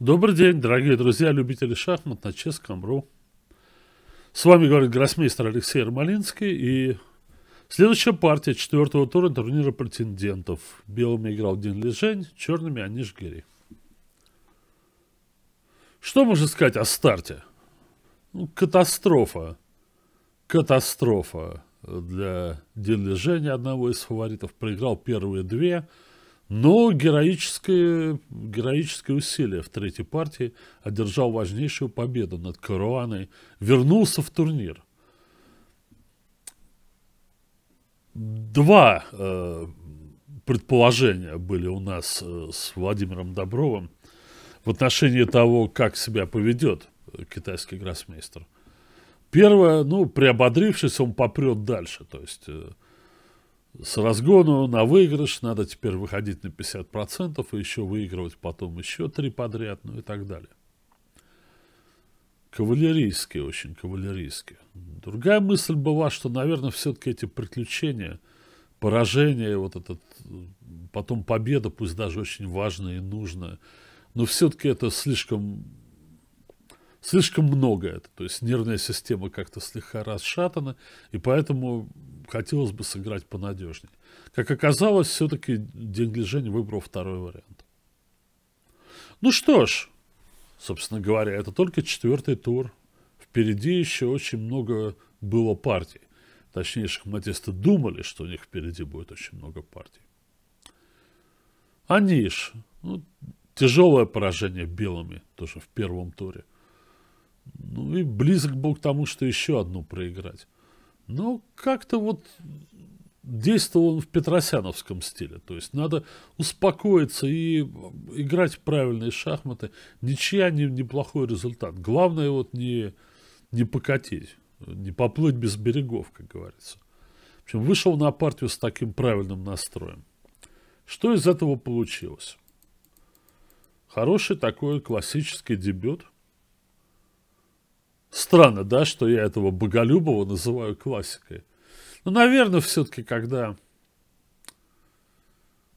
Добрый день, дорогие друзья, любители шахмат на Ческом.ру. С вами говорит гроссмейстер Алексей Ермолинский и следующая партия четвертого тура турнира претендентов. Белыми играл Дин Лежень, черными Аниш Гири. Что можно сказать о старте? Ну, катастрофа. Катастрофа для Дин Лежения, одного из фаворитов. Проиграл первые две, но героическое, героическое усилие в третьей партии одержал важнейшую победу над Каруаной, вернулся в турнир. Два э, предположения были у нас э, с Владимиром Добровым в отношении того, как себя поведет китайский гроссмейстер. Первое, ну, приободрившись, он попрет дальше. То есть э, с разгону на выигрыш надо теперь выходить на 50% и еще выигрывать потом еще три подряд, ну и так далее. Кавалерийские, очень кавалерийские. Другая мысль была, что, наверное, все-таки эти приключения, поражения вот этот, потом победа, пусть даже очень важная и нужная, но все-таки это слишком, слишком много это. То есть нервная система как-то слегка расшатана, и поэтому хотелось бы сыграть понадежнее. Как оказалось, все-таки Денглижень выбрал второй вариант. Ну что ж, собственно говоря, это только четвертый тур. Впереди еще очень много было партий. Точнее, шахматисты думали, что у них впереди будет очень много партий. Аниш. Ну, тяжелое поражение белыми тоже в первом туре. Ну и близок был к тому, что еще одну проиграть. Но ну, как-то вот действовал он в петросяновском стиле. То есть надо успокоиться и играть правильные шахматы. Ничья не неплохой результат. Главное вот не, не покатить, не поплыть без берегов, как говорится. В общем, вышел на партию с таким правильным настроем. Что из этого получилось? Хороший такой классический дебют – Странно, да, что я этого Боголюбова называю классикой. Но, ну, наверное, все-таки, когда,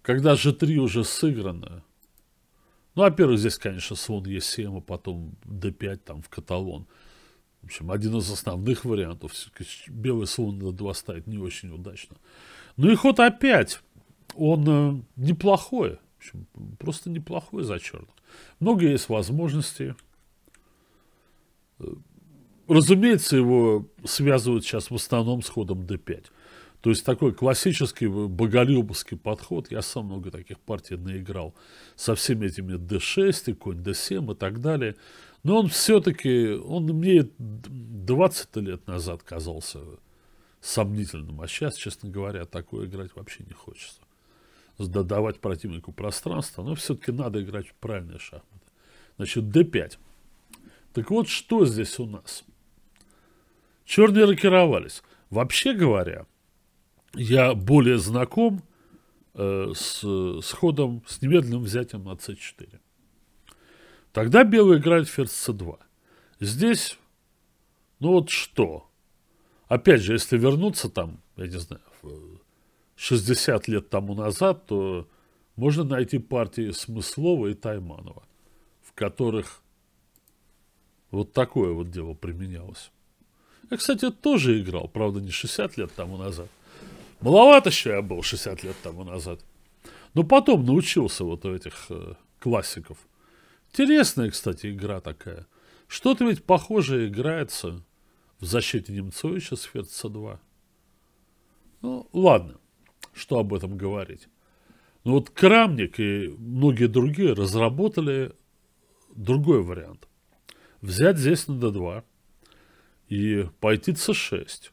когда же три уже сыграно, ну, во-первых, здесь, конечно, слон е а потом Д5 там в каталон. В общем, один из основных вариантов. Все-таки белый слон на 2 ставить не очень удачно. Ну и ход опять. Он э, неплохой. В общем, просто неплохой за черных. Много есть возможностей. Э, разумеется, его связывают сейчас в основном с ходом D5. То есть такой классический боголюбовский подход. Я сам много таких партий наиграл со всеми этими D6 и конь D7 и так далее. Но он все-таки, он мне 20 лет назад казался сомнительным. А сейчас, честно говоря, такое играть вообще не хочется. Додавать противнику пространство. Но все-таки надо играть в правильные шахматы. Значит, D5. Так вот, что здесь у нас? Черные рокировались. Вообще говоря, я более знаком э, с, с ходом, с немедленным взятием на c4. Тогда белый играет ферзь c2. Здесь, ну вот что. Опять же, если вернуться там, я не знаю, 60 лет тому назад, то можно найти партии Смыслова и Тайманова, в которых вот такое вот дело применялось. Я, кстати, тоже играл, правда, не 60 лет тому назад. Маловато еще я был 60 лет тому назад. Но потом научился вот у этих э, классиков. Интересная, кстати, игра такая. Что-то ведь похожее играется в защите Немцовича с Ферца 2. Ну, ладно, что об этом говорить. Но вот Крамник и многие другие разработали другой вариант. Взять здесь на D2, и пойти c6,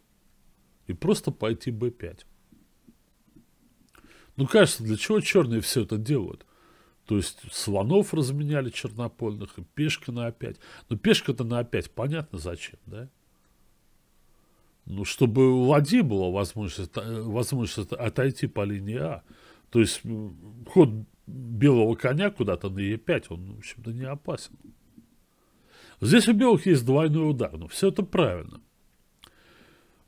и просто пойти b5. Ну, кажется, для чего черные все это делают? То есть слонов разменяли чернопольных, и пешка на А5. Ну, пешка-то на А5, понятно зачем, да? Ну, чтобы у ладьи была возможность, возможность отойти по линии А. То есть ход белого коня куда-то на Е5, он, в общем-то, не опасен. Здесь у белых есть двойной удар, но ну, все это правильно.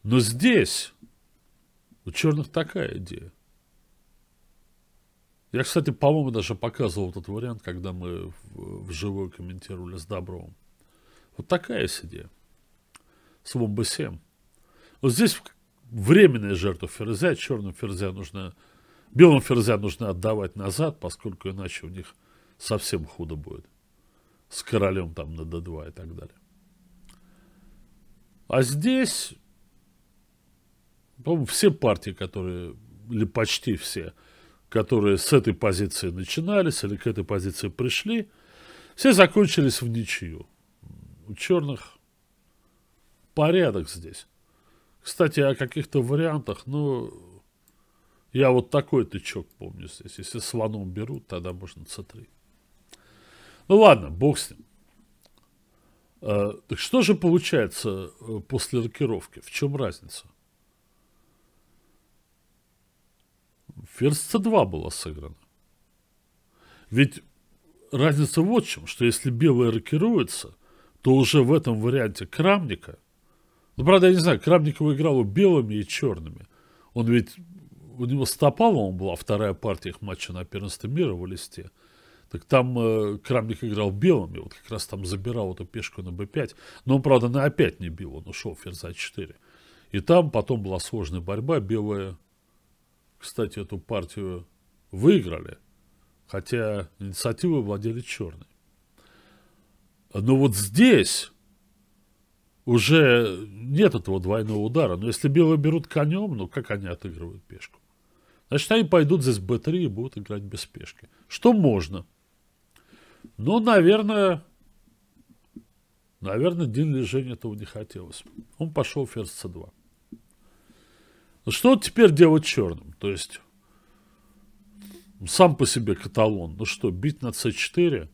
Но здесь у черных такая идея. Я, кстати, по-моему, даже показывал этот вариант, когда мы вживую комментировали с Добровым. Вот такая идея. С Вомбо-7. Вот здесь временная жертва ферзя, черным ферзя нужно, белым ферзя нужно отдавать назад, поскольку иначе у них совсем худо будет с королем там на d2 и так далее. А здесь, по-моему, все партии, которые, или почти все, которые с этой позиции начинались или к этой позиции пришли, все закончились в ничью. У черных порядок здесь. Кстати, о каких-то вариантах, ну, я вот такой тычок помню здесь. Если слоном берут, тогда можно c3. Ну ладно, бог с ним. А, так что же получается э, после рокировки? В чем разница? Версия 2 была сыграна. Ведь разница вот в чем, что если белые рокируются, то уже в этом варианте Крамника, ну, правда, я не знаю, Крамникова играла белыми и черными. Он ведь, у него с Топаловым была вторая партия их матча на первенстве мира в Листе. Так там э, Крамник играл белыми, вот как раз там забирал эту пешку на b5. Но он, правда, на a5 не бил, он ушел ферзь 4 И там потом была сложная борьба, белые, кстати, эту партию выиграли, хотя инициативы владели черные. Но вот здесь уже нет этого двойного удара. Но если белые берут конем, ну как они отыгрывают пешку? Значит, они пойдут здесь b3 и будут играть без пешки. Что можно? Ну, наверное, наверное, день лежения этого не хотелось. Он пошел ферзь c2. Но ну, что теперь делать черным? То есть, сам по себе каталон. Ну что, бить на c4?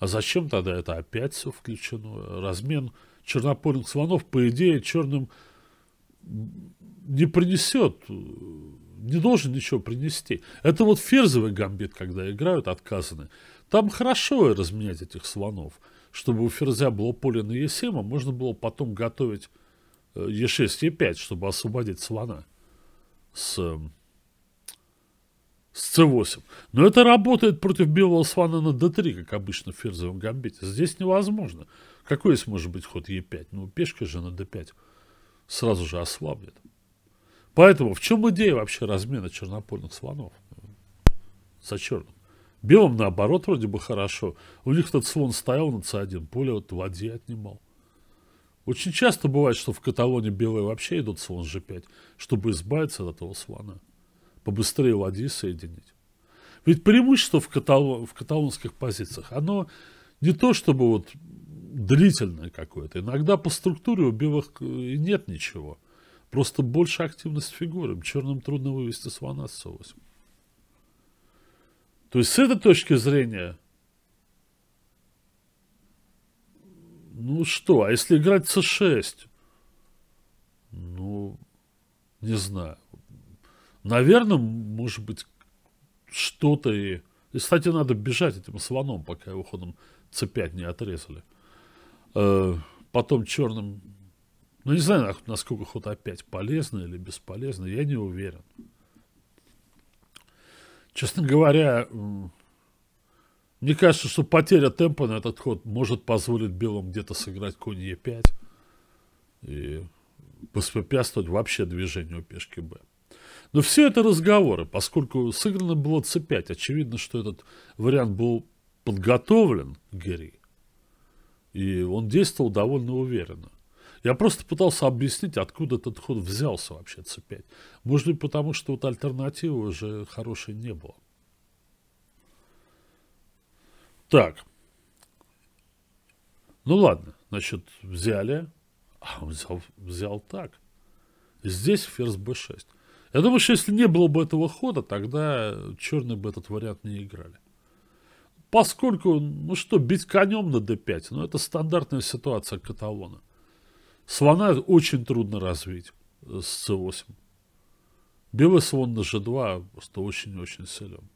А зачем тогда это опять все включено? Размен чернопольных слонов, по идее, черным не принесет, не должен ничего принести. Это вот ферзовый гамбит, когда играют, отказаны. Там хорошо разменять этих слонов, чтобы у ферзя было поле на Е7, а можно было потом готовить Е6, э, Е5, чтобы освободить слона с, эм, с С8. Но это работает против белого слона на d 3 как обычно в ферзовом гамбите. Здесь невозможно. Какой здесь может быть ход Е5? Ну, пешка же на d 5 сразу же ослабнет. Поэтому в чем идея вообще размена чернопольных слонов? Зачеркнут. Белым, наоборот, вроде бы хорошо. У них этот слон стоял на С1, поле вот в воде отнимал. Очень часто бывает, что в Каталонии белые вообще идут слон G5, чтобы избавиться от этого слона. Побыстрее ладьи соединить. Ведь преимущество в, катал... в каталонских позициях, оно не то чтобы вот длительное какое-то. Иногда по структуре у белых э, и нет ничего. Просто больше активность фигуры. Черным трудно вывести слона с 8 то есть с этой точки зрения, ну что, а если играть c6? Ну, не знаю. Наверное, может быть, что-то и... И, кстати, надо бежать этим слоном, пока его ходом c5 не отрезали. Э, потом черным... Ну, не знаю, насколько ход опять а полезный или бесполезный, я не уверен. Честно говоря, мне кажется, что потеря темпа на этот ход может позволить белым где-то сыграть конь Е5 и воспрепятствовать а вообще движению пешки Б. Но все это разговоры, поскольку сыграно было c5. Очевидно, что этот вариант был подготовлен Герри. И он действовал довольно уверенно. Я просто пытался объяснить, откуда этот ход взялся вообще C5. Может быть, потому что вот альтернативы уже хорошей не было. Так. Ну ладно, значит, взяли. А, он взял, взял так. Здесь ферзь b6. Я думаю, что если не было бы этого хода, тогда черные бы этот вариант не играли. Поскольку, ну что, бить конем на d5, ну это стандартная ситуация каталона. Слона очень трудно развить э, с c8. Белый слон на g2 просто очень-очень силен.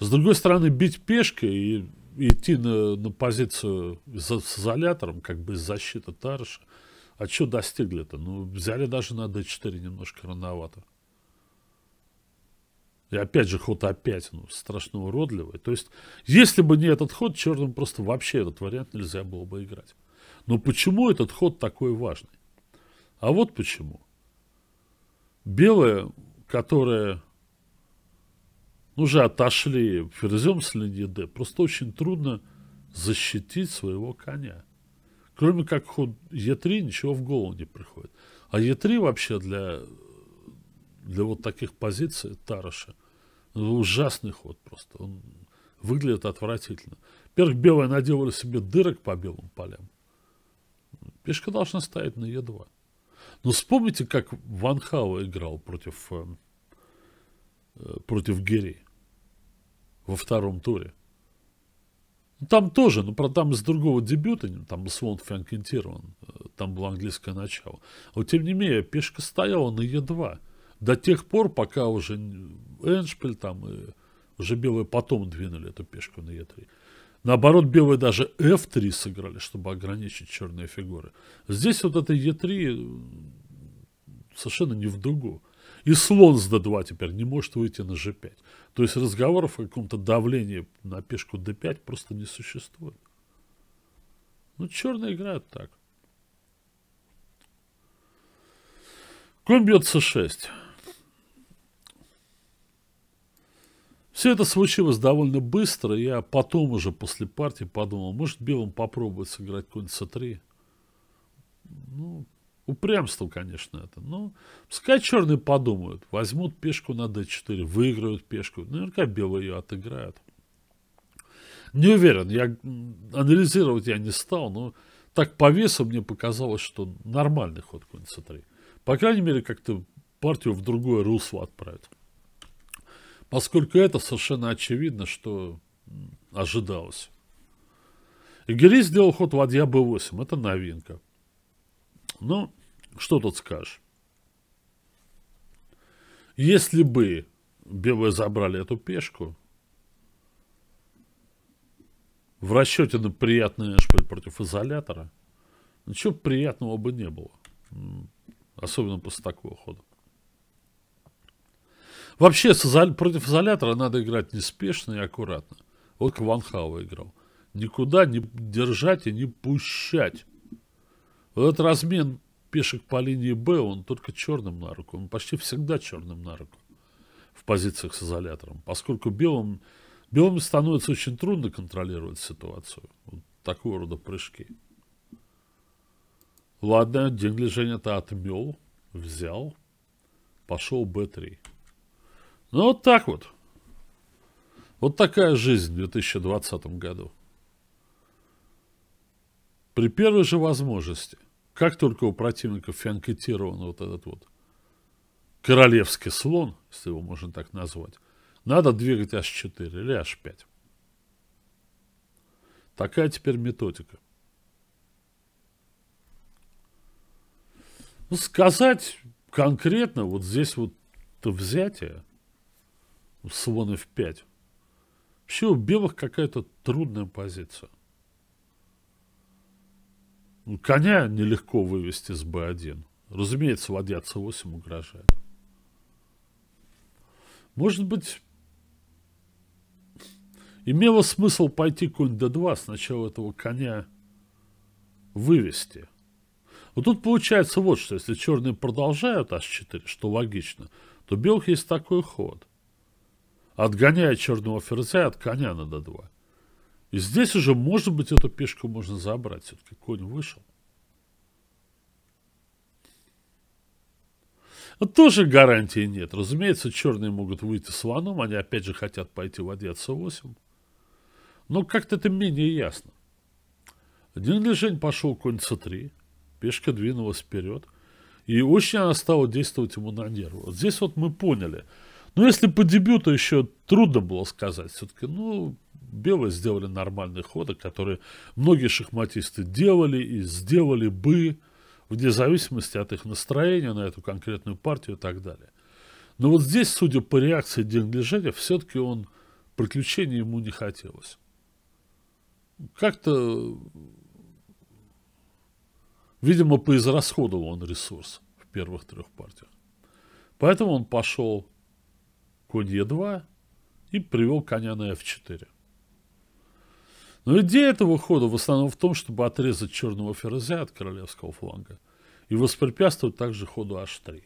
С другой стороны, бить пешкой и идти на, на позицию за, с изолятором, как бы защита Тарыша, а что достигли-то? Ну, взяли даже на d4 немножко рановато. И опять же, ход опять ну, страшно уродливый. То есть, если бы не этот ход, черным просто вообще этот вариант нельзя было бы играть. Но почему этот ход такой важный? А вот почему. Белые, которые ну, уже отошли ферзем с линии D, просто очень трудно защитить своего коня. Кроме как ход Е3 ничего в голову не приходит. А Е3 вообще для для вот таких позиций Тараша. Ну, ужасный ход просто. Он выглядит отвратительно. Во-первых, белая наделали себе дырок по белым полям. Пешка должна стоять на Е2. Но вспомните, как Ван Хау играл против, э, против Герри во втором туре. Ну, там тоже, но ну, про там из другого дебюта, там был слон фианкентирован э, там было английское начало. Но а тем не менее, пешка стояла на Е2 до тех пор, пока уже Эншпиль там, и уже белые потом двинули эту пешку на Е3. Наоборот, белые даже F3 сыграли, чтобы ограничить черные фигуры. Здесь вот это Е3 совершенно не в дугу. И слон с d2 теперь не может выйти на g5. То есть разговоров о каком-то давлении на пешку d5 просто не существует. Ну, черные играют так. Конь бьет c6. Все это случилось довольно быстро. Я потом уже после партии подумал, может белым попробовать сыграть какой-нибудь С3. Ну, упрямство, конечно, это. Но ну, пускай черные подумают. Возьмут пешку на d4, выиграют пешку. Наверняка белые ее отыграют. Не уверен, я анализировать я не стал, но так по весу мне показалось, что нормальный ход конь c3. По крайней мере, как-то партию в другое русло отправить поскольку это совершенно очевидно, что ожидалось. Игери сделал ход ладья b8. Это новинка. Ну, что тут скажешь? Если бы белые забрали эту пешку, в расчете на приятный шпиль против изолятора, ничего приятного бы не было. Особенно после такого хода. Вообще с изол... против изолятора надо играть неспешно и аккуратно. Вот Кванхау играл. Никуда не держать и не пущать. Вот этот размен пешек по линии Б, он только черным на руку. Он почти всегда черным на руку в позициях с изолятором. Поскольку белым, белым становится очень трудно контролировать ситуацию. Вот такого рода прыжки. Ладно, день лежения-то отмел, взял, пошел Б3. Ну вот так вот. Вот такая жизнь в 2020 году. При первой же возможности, как только у противников фианкетирован вот этот вот королевский слон, если его можно так назвать, надо двигать H4 или H5. Такая теперь методика. Ну, сказать конкретно, вот здесь вот взятие – слон f5. Вообще у белых какая-то трудная позиция. Ну, коня нелегко вывести с b1. Разумеется, ладья c8 угрожает. Может быть, имело смысл пойти конь d2, сначала этого коня вывести. Вот тут получается вот что, если черные продолжают h4, что логично, то белых есть такой ход – отгоняя черного ферзя от коня на d2. И здесь уже, может быть, эту пешку можно забрать. Все-таки конь вышел. Но а тоже гарантии нет. Разумеется, черные могут выйти с ваном. Они опять же хотят пойти в ответ 8 Но как-то это менее ясно. Динлижень пошел конь c3. Пешка двинулась вперед. И очень она стала действовать ему на нервы. Вот здесь вот мы поняли – ну, если по дебюту еще трудно было сказать, все-таки, ну, белые сделали нормальные ходы, которые многие шахматисты делали и сделали бы, вне зависимости от их настроения на эту конкретную партию и так далее. Но вот здесь, судя по реакции Денглиженя, все-таки он приключений ему не хотелось. Как-то, видимо, поизрасходовал он ресурс в первых трех партиях. Поэтому он пошел конь Е2 и привел коня на F4. Но идея этого хода в основном в том, чтобы отрезать черного ферзя от королевского фланга и воспрепятствовать также ходу H3.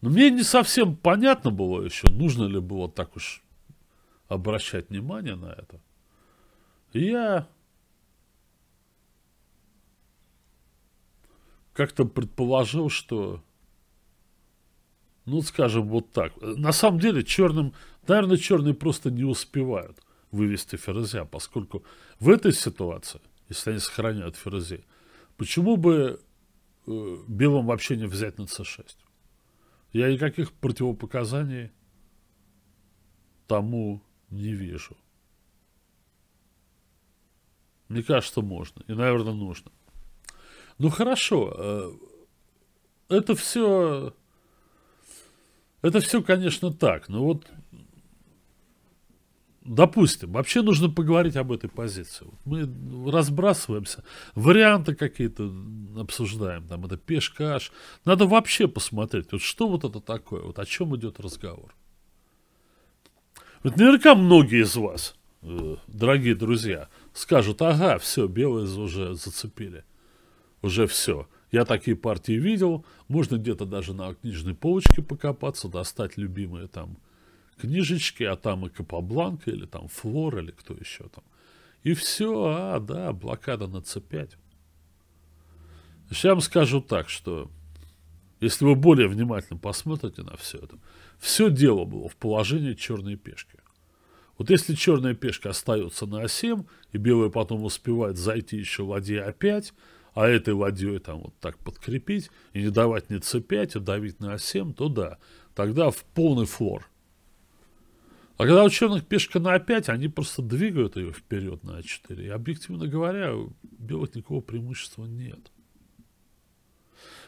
Но мне не совсем понятно было еще, нужно ли было так уж обращать внимание на это. я как-то предположил, что ну, скажем, вот так. На самом деле, черным, наверное, черные просто не успевают вывести Ферзя, поскольку в этой ситуации, если они сохраняют Ферзи, почему бы э, белым вообще не взять на c6? Я никаких противопоказаний тому не вижу. Мне кажется, можно. И, наверное, нужно. Ну, хорошо. Э, это все это все, конечно, так, но вот, допустим, вообще нужно поговорить об этой позиции. Мы разбрасываемся, варианты какие-то обсуждаем, там, это пешкаш. Надо вообще посмотреть, вот что вот это такое, вот о чем идет разговор. Вот наверняка многие из вас, э, дорогие друзья, скажут, ага, все, белые уже зацепили. Уже все. Я такие партии видел. Можно где-то даже на книжной полочке покопаться, достать любимые там книжечки, а там и Капабланка, или там Флор, или кто еще там. И все, а, да, блокада на C5. Я вам скажу так, что если вы более внимательно посмотрите на все это, все дело было в положении черной пешки. Вот если черная пешка остается на А7, и белая потом успевает зайти еще ладья А5, а этой ладьей там вот так подкрепить и не давать ни c5, а давить на а 7 то да, тогда в полный флор. А когда у черных пешка на а 5 они просто двигают ее вперед на а 4 И, объективно говоря, у белых никакого преимущества нет.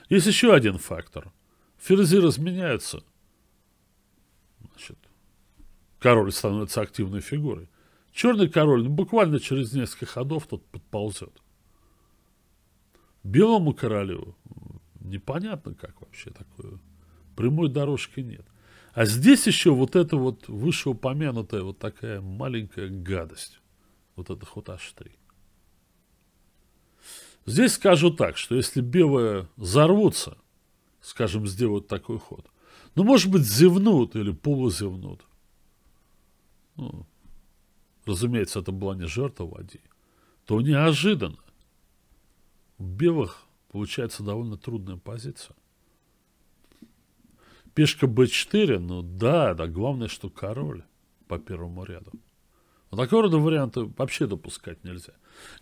Есть еще один фактор. Ферзи разменяются. Значит, король становится активной фигурой. Черный король ну, буквально через несколько ходов тут подползет. Белому королю непонятно как вообще такое. Прямой дорожки нет. А здесь еще вот эта вот вышеупомянутая вот такая маленькая гадость. Вот это ход H3. Здесь скажу так, что если белые взорвутся, скажем, сделают такой ход, ну, может быть, зевнут или полузевнут. Ну, разумеется, это была не жертва ладьи. То неожиданно у белых получается довольно трудная позиция. Пешка b4, ну да, да, главное, что король по первому ряду. Вот такого рода варианты вообще допускать нельзя.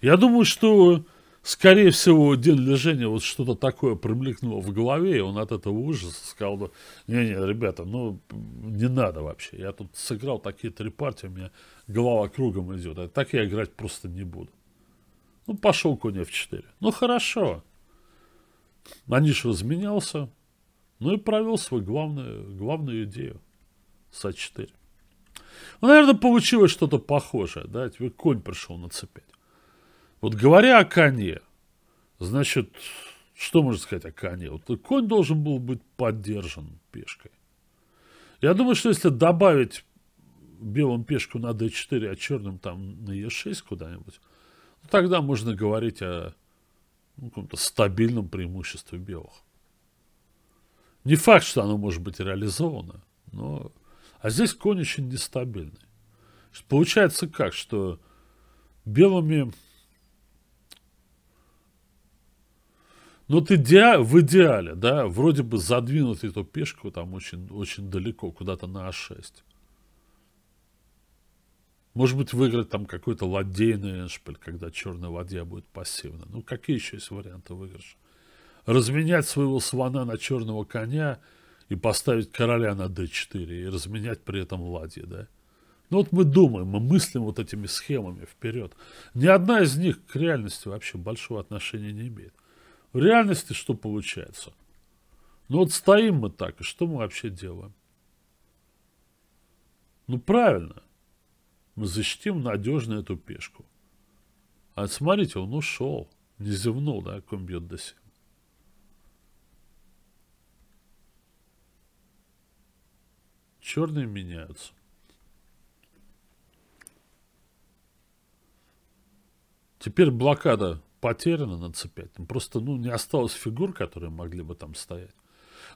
Я думаю, что, скорее всего, день лежения вот что-то такое промелькнуло в голове, и он от этого ужаса сказал, ну, не-не, ребята, ну, не надо вообще. Я тут сыграл такие три партии, у меня голова кругом идет. А так я играть просто не буду. Ну, пошел конь f4. Ну, хорошо. Маниш разменялся. Ну и провел свою главную, главную идею с а4. Ну, наверное, получилось что-то похожее, да, тебе конь пришел нацепить. Вот говоря о коне, значит, что можно сказать о коне? Вот конь должен был быть поддержан пешкой. Я думаю, что если добавить белым пешку на d4, а черным там на e6 куда-нибудь, ну, тогда можно говорить о ну, каком-то стабильном преимуществе белых. Не факт, что оно может быть реализовано, но... А здесь конь очень нестабильный. Получается как, что белыми... Но ну, ты иде... в идеале, да, вроде бы задвинуть эту пешку там очень, очень далеко, куда-то на А6. Может быть, выиграть там какой-то ладейный эшпиль, когда черная ладья будет пассивна. Ну, какие еще есть варианты выигрыша? Разменять своего слона на черного коня и поставить короля на d4, и разменять при этом ладьи, да? Ну, вот мы думаем, мы мыслим вот этими схемами вперед. Ни одна из них к реальности вообще большого отношения не имеет. В реальности что получается? Ну, вот стоим мы так, и что мы вообще делаем? Ну, правильно. Мы защитим надежно эту пешку. А смотрите, он ушел. Не зевнул, да, ком бьет до 7. Черные меняются. Теперь блокада потеряна на c5. Просто ну, не осталось фигур, которые могли бы там стоять.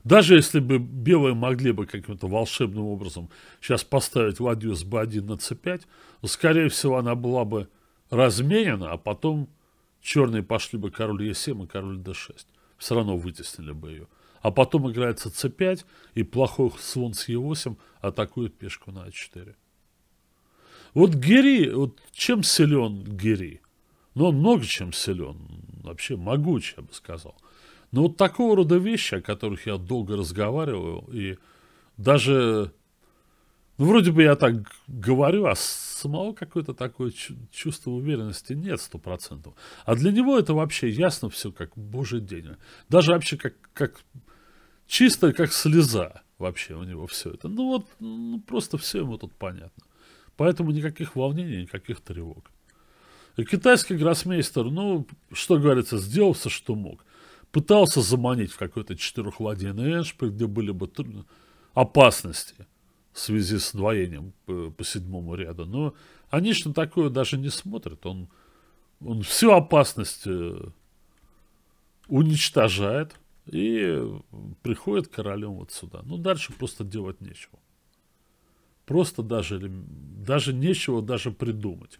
Даже если бы белые могли бы каким-то волшебным образом сейчас поставить ладью с B1 на C5, то, скорее всего, она была бы разменена, а потом черные пошли бы король E7 и король D6. Все равно вытеснили бы ее. А потом играется c5, и плохой слон с e8 атакует пешку на a4. А вот Герри, вот чем силен Герри, но ну, он много чем силен, вообще могуч, я бы сказал. Но вот такого рода вещи, о которых я долго разговаривал, и даже, ну, вроде бы я так говорю, а самого какое-то такое чувство уверенности нет сто процентов. А для него это вообще ясно все, как божий день. Даже вообще как, как чисто, как слеза вообще у него все это. Ну вот, ну, просто все ему тут понятно. Поэтому никаких волнений, никаких тревог. И китайский гроссмейстер, ну, что говорится, сделался, что мог пытался заманить в какой-то четырехладейный Эшпиль, где были бы опасности в связи с двоением по, по седьмому ряду. Но они что такое даже не смотрят, Он, он всю опасность э, уничтожает и приходит королем вот сюда. Ну, дальше просто делать нечего. Просто даже, даже нечего даже придумать.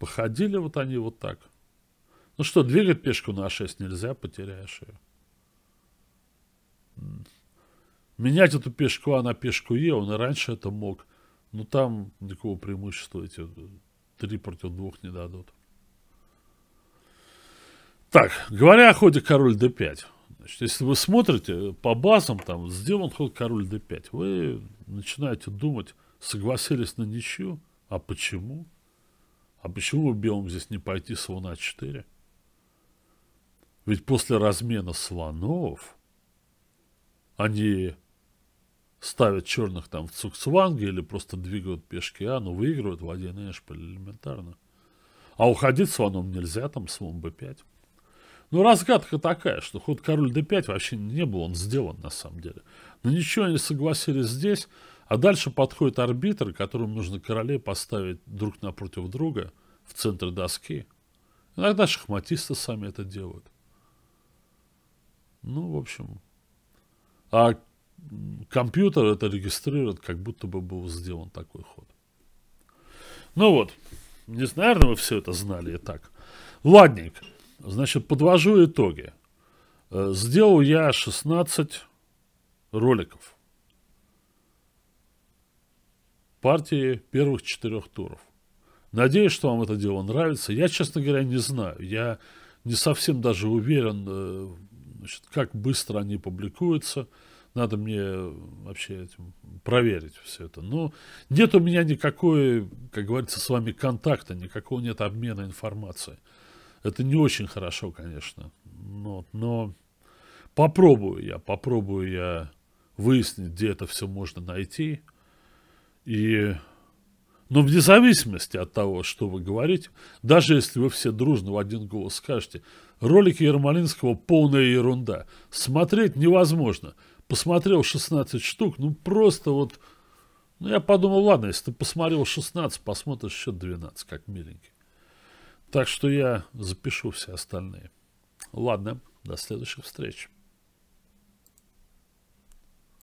Походили вот они вот так – ну что, двигать пешку на А6 нельзя, потеряешь ее. Менять эту пешку А на пешку Е, он и раньше это мог. Но там никакого преимущества эти три против двух не дадут. Так, говоря о ходе король d5. Значит, если вы смотрите по базам, там сделан ход король d5, вы начинаете думать, согласились на ничью, а почему? А почему белым здесь не пойти слона 4? А ведь после размена слонов они ставят черных там в цуксванге или просто двигают пешки А, ну выигрывают в один Эшпиль элементарно. А уходить слоном нельзя, там слон b5. Ну, разгадка такая, что ход король d5 вообще не был, он сделан на самом деле. Но ничего не согласились здесь, а дальше подходит арбитр, которому нужно королей поставить друг напротив друга в центр доски. Иногда шахматисты сами это делают. Ну, в общем. А компьютер это регистрирует, как будто бы был сделан такой ход. Ну вот. Не знаю, наверное, вы все это знали и так. Ладненько. Значит, подвожу итоги. Э, сделал я 16 роликов. Партии первых четырех туров. Надеюсь, что вам это дело нравится. Я, честно говоря, не знаю. Я не совсем даже уверен э, Значит, как быстро они публикуются, надо мне вообще этим проверить все это. Но нет у меня никакой, как говорится, с вами контакта, никакого нет обмена информацией. Это не очень хорошо, конечно. Но, но попробую я, попробую я выяснить, где это все можно найти. И, но вне зависимости от того, что вы говорите, даже если вы все дружно в один голос скажете, Ролики Ермолинского полная ерунда. Смотреть невозможно. Посмотрел 16 штук, ну просто вот... Ну я подумал, ладно, если ты посмотрел 16, посмотришь еще 12, как миленький. Так что я запишу все остальные. Ладно, до следующих встреч.